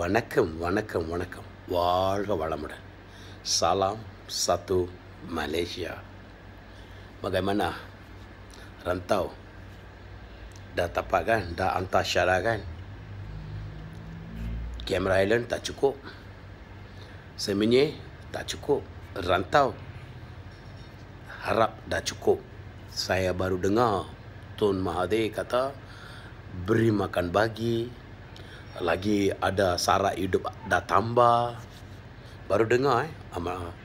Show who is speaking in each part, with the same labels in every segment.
Speaker 1: வணக்கம் வணக்கம் வணக்கம் வாழ்க வளமுடன் சலாம் சத்து மலேசியா மகமனா ரந்தாவ் ட தப்பாகன் ட அந்தா ஷராகன் கேமரா ஐலன் தச்சுக்கோ செமினே தச்சுக்கோ ரந்தாவ் ஹரா டச்சுக்கோ சாயபருடுங்க தோன் மகாதே கதா பிரிம கண்பாகி lagi ada syarat hidup dah tambah baru dengar eh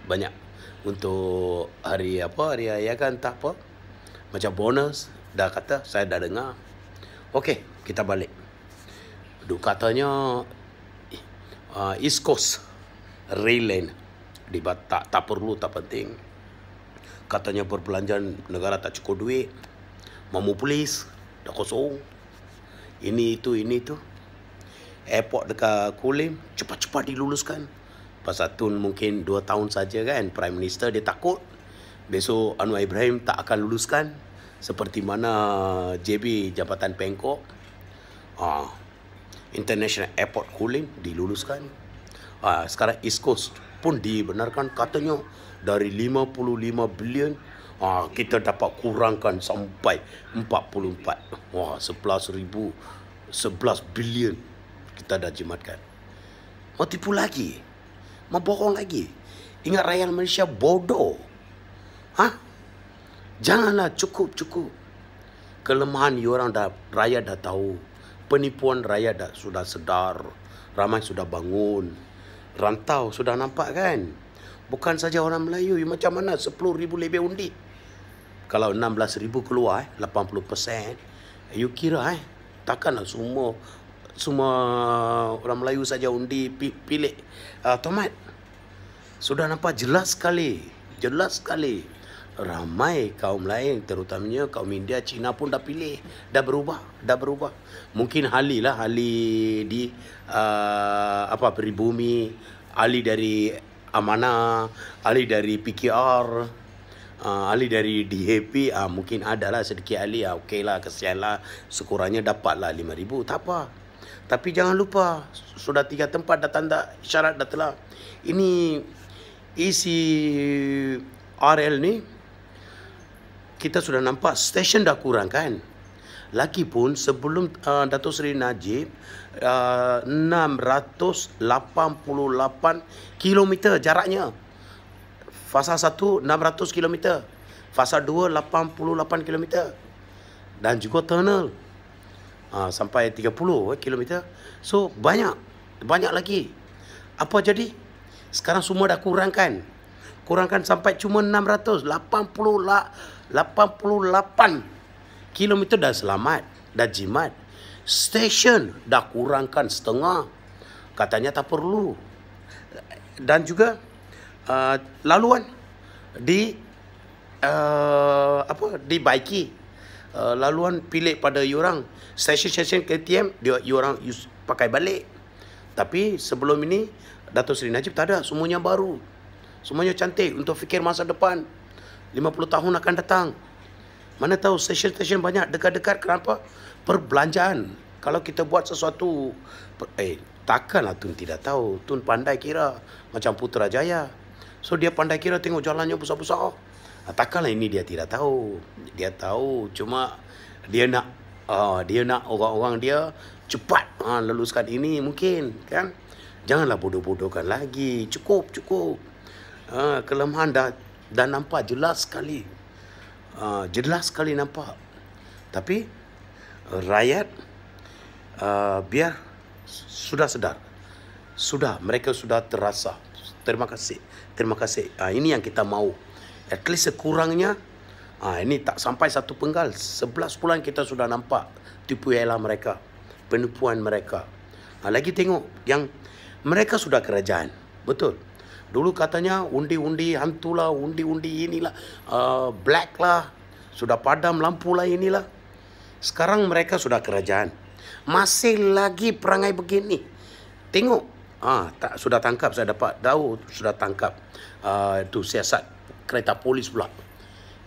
Speaker 1: banyak untuk hari apa hari raya kan tak apa macam bonus dah kata saya dah dengar okey kita balik duk katanya eh, uh, east coast rail lane di tak, tak perlu tak penting katanya perbelanjaan negara tak cukup duit mau polis tak kosong ini itu ini itu airport dekat Kulim cepat-cepat diluluskan pasal tun mungkin 2 tahun saja kan prime minister dia takut besok Anwar Ibrahim tak akan luluskan seperti mana JB Jabatan Pengkok ah international airport Kulim diluluskan ah sekarang East Coast pun dibenarkan katanya dari 55 bilion ha, kita dapat kurangkan sampai 44. Wah, 11 ribu, 11 bilion kita dah jimatkan. Mau tipu lagi. Mau bohong lagi. Ingat rakyat Malaysia bodoh. Hah? Janganlah cukup, cukup. Kelemahan orang dah, rakyat dah tahu. Penipuan rakyat dah, sudah sedar. Ramai sudah bangun. Rantau sudah nampak kan? Bukan saja orang Melayu. Macam mana 10 ribu lebih undi? Kalau 16 ribu keluar, 80%. Eh, you kira eh? Takkanlah semua semua orang Melayu saja undi pilih ah, uh, tomat. Sudah nampak jelas sekali. Jelas sekali. Ramai kaum lain terutamanya kaum India, Cina pun dah pilih. Dah berubah. Dah berubah. Mungkin Ali lah. Ali di uh, apa peribumi. Ali dari amana Ali dari PKR. Uh, ahli dari DHP uh, ah, Mungkin adalah sedikit ahli uh, Okey lah kesian lah Sekurangnya dapat lah RM5,000 Tak apa tapi jangan lupa sudah tiga tempat dah tanda syarat dah telah. Ini isi e RL ni kita sudah nampak stesen dah kurang kan. Laki pun sebelum uh, Dato Seri Najib uh, 688 km jaraknya. Fasa 1 600 km. Fasa 2 88 km. Dan juga tunnel. Ah, sampai 30 eh, km. So banyak banyak lagi. Apa jadi? Sekarang semua dah kurangkan. Kurangkan sampai cuma 680 88 km dah selamat, dah jimat. Stesen dah kurangkan setengah. Katanya tak perlu. Dan juga uh, laluan di uh, apa dibaiki Uh, laluan pilih pada you orang Session-session KTM dia you orang use, pakai balik Tapi sebelum ini Dato' Seri Najib tak ada Semuanya baru Semuanya cantik untuk fikir masa depan 50 tahun akan datang Mana tahu session-session banyak dekat-dekat Kenapa? Perbelanjaan Kalau kita buat sesuatu Eh takkanlah Tun tidak tahu Tun pandai kira Macam Putrajaya So dia pandai kira tengok jalannya besar-besar Ah, takkanlah ini dia tidak tahu dia tahu cuma dia nak uh, dia nak orang-orang dia cepat uh, ah, leluskan ini mungkin kan janganlah bodoh-bodohkan lagi cukup cukup uh, kelemahan dah dan nampak jelas sekali uh, jelas sekali nampak tapi rakyat uh, biar sudah sedar sudah mereka sudah terasa terima kasih terima kasih uh, ini yang kita mahu At least sekurangnya ha, Ini tak sampai satu penggal Sebelas bulan kita sudah nampak Tipu ialah mereka Penipuan mereka ha, Lagi tengok yang Mereka sudah kerajaan Betul Dulu katanya undi-undi hantulah Undi-undi inilah uh, ah, Black lah Sudah padam lampu lah inilah Sekarang mereka sudah kerajaan Masih lagi perangai begini Tengok ha, tak, Sudah tangkap saya dapat Dau sudah tangkap uh, Itu siasat kereta polis pula.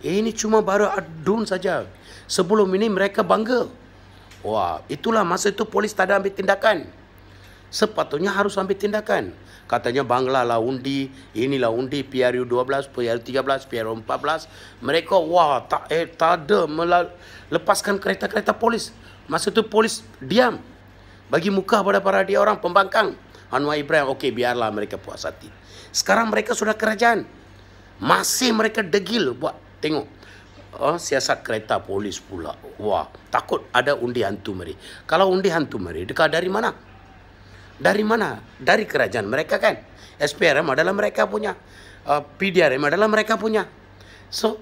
Speaker 1: Ini cuma baru adun saja. Sebelum ini mereka bangga. Wah, itulah masa itu polis tak ada ambil tindakan. Sepatutnya harus ambil tindakan. Katanya Bangla lah undi, inilah undi PRU 12, PRU 13, PRU 14. Mereka wah tak eh tak ada melal- lepaskan kereta-kereta polis. Masa itu polis diam. Bagi muka pada para dia orang pembangkang. Anwar Ibrahim, okey biarlah mereka puas hati. Sekarang mereka sudah kerajaan masih mereka degil buat tengok oh, siasat kereta polis pula wah takut ada undi hantu Mari. kalau undi hantu Mari, dekat dari mana dari mana dari kerajaan mereka kan SPRM adalah mereka punya uh, PDRM adalah mereka punya so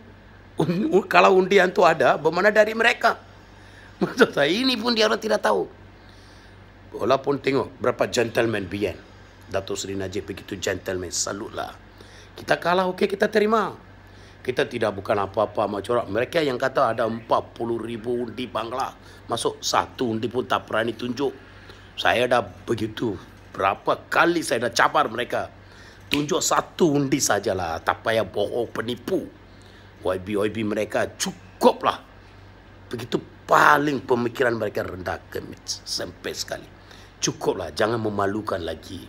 Speaker 1: un, un, kalau undi hantu ada bermana dari mereka maksud saya ini pun dia orang tidak tahu walaupun tengok berapa gentleman BN datuk Sri Najib begitu gentleman salutlah kita kalah, okey kita terima. Kita tidak bukan apa-apa macam orang. Mereka yang kata ada 40 ribu di bangla. Masuk satu undi pun tak pernah ditunjuk. Saya dah begitu. Berapa kali saya dah cabar mereka. Tunjuk satu undi sajalah. Tak payah bohong penipu. YB-YB mereka cukuplah. Begitu paling pemikiran mereka rendah kemit. Sempit sekali. Cukuplah. Jangan memalukan lagi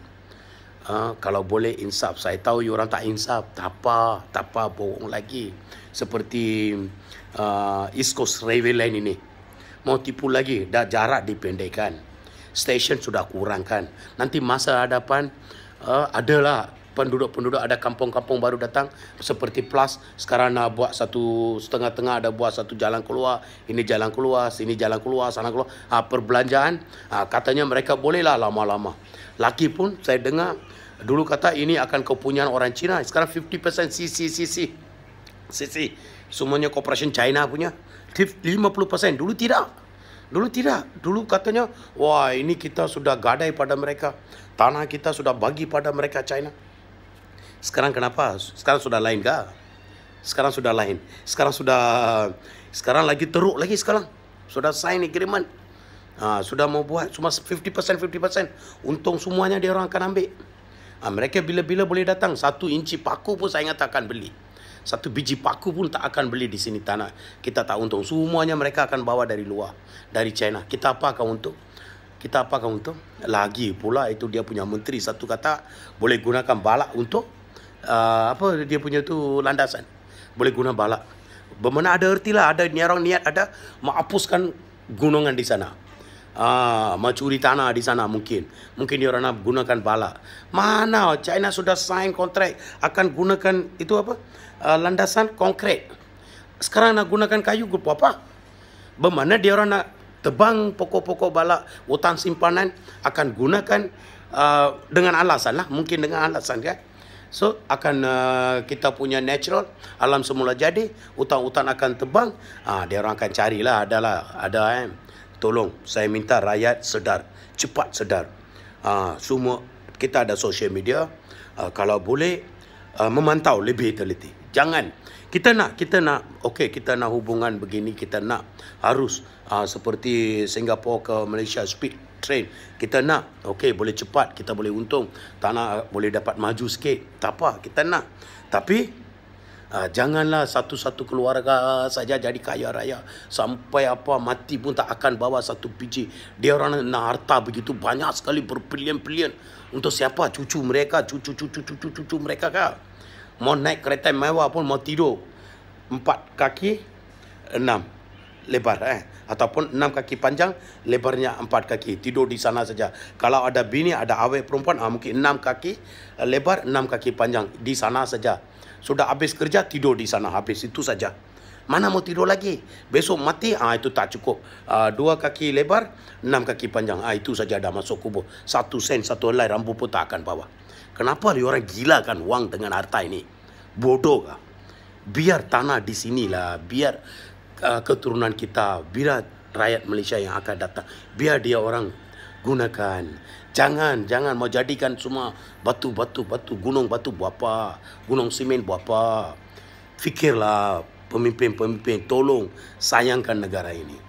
Speaker 1: ha, kalau boleh insaf saya tahu you orang tak insaf tak apa tak apa bohong lagi seperti uh, East Coast Railway Line ini mau tipu lagi dah jarak dipendekkan stesen sudah kurangkan nanti masa hadapan uh, adalah penduduk-penduduk ada kampung-kampung baru datang seperti plus sekarang nak buat satu setengah-tengah ada buat satu jalan keluar ini jalan keluar sini jalan keluar sana keluar ha, perbelanjaan ha, katanya mereka bolehlah lama-lama laki pun saya dengar dulu kata ini akan kepunyaan orang Cina sekarang 50% si si, semuanya corporation China punya 50% dulu tidak Dulu tidak. Dulu katanya, wah ini kita sudah gadai pada mereka. Tanah kita sudah bagi pada mereka China. Sekarang kenapa? Sekarang sudah lain kah? Sekarang sudah lain. Sekarang sudah sekarang lagi teruk lagi sekarang. Sudah sign agreement. Ha, sudah mau buat cuma 50% 50%. Untung semuanya dia orang akan ambil. Ha, mereka bila-bila boleh datang satu inci paku pun saya ingat akan beli. Satu biji paku pun tak akan beli di sini tanah. Kita tak untung. Semuanya mereka akan bawa dari luar. Dari China. Kita apa akan untung? Kita apa akan untung? Lagi pula itu dia punya menteri satu kata boleh gunakan balak untuk uh, apa dia punya tu landasan boleh guna balak bermana ada lah ada nyerong niat ada menghapuskan gunungan di sana Ah, mencuri tanah di sana mungkin. Mungkin dia orang nak gunakan bala. Mana China sudah sign kontrak akan gunakan itu apa? Uh, landasan konkrit. Sekarang nak gunakan kayu ke apa? Bermana dia orang nak tebang pokok-pokok bala hutan simpanan akan gunakan uh, dengan alasan lah. Mungkin dengan alasan kan? So akan uh, kita punya natural alam semula jadi hutan-hutan akan tebang. Ah ha, dia orang akan carilah adalah ada eh. Tolong saya minta rakyat sedar, cepat sedar. Ah ha, semua kita ada social media uh, kalau boleh uh, memantau lebih teliti. Jangan kita nak kita nak okey kita nak hubungan begini kita nak harus uh, seperti Singapura ke Malaysia speed train kita nak okay boleh cepat kita boleh untung tanah boleh dapat maju sikit tak apa kita nak tapi uh, janganlah satu-satu keluarga saja jadi kaya raya sampai apa mati pun tak akan bawa satu biji dia orang nak harta begitu banyak sekali berpilihan-pilihan untuk siapa cucu mereka cucu-cucu-cucu-cucu mereka kah mau naik kereta mewah pun mau tidur empat kaki enam lebar eh ataupun enam kaki panjang lebarnya empat kaki tidur di sana saja kalau ada bini ada awet perempuan ah, mungkin enam kaki eh, lebar enam kaki panjang di sana saja sudah habis kerja tidur di sana habis itu saja mana mau tidur lagi besok mati ah itu tak cukup ah, dua kaki lebar enam kaki panjang ah itu saja dah masuk kubur satu sen satu helai rambut pun tak akan bawa kenapa orang gila kan wang dengan harta ini bodoh kah? biar tanah di sinilah biar uh, keturunan kita, bila rakyat Malaysia yang akan datang, biar dia orang gunakan. Jangan, jangan mau jadikan semua batu, batu, batu, gunung batu buat apa, gunung semen buat apa. Fikirlah pemimpin-pemimpin, tolong sayangkan negara ini.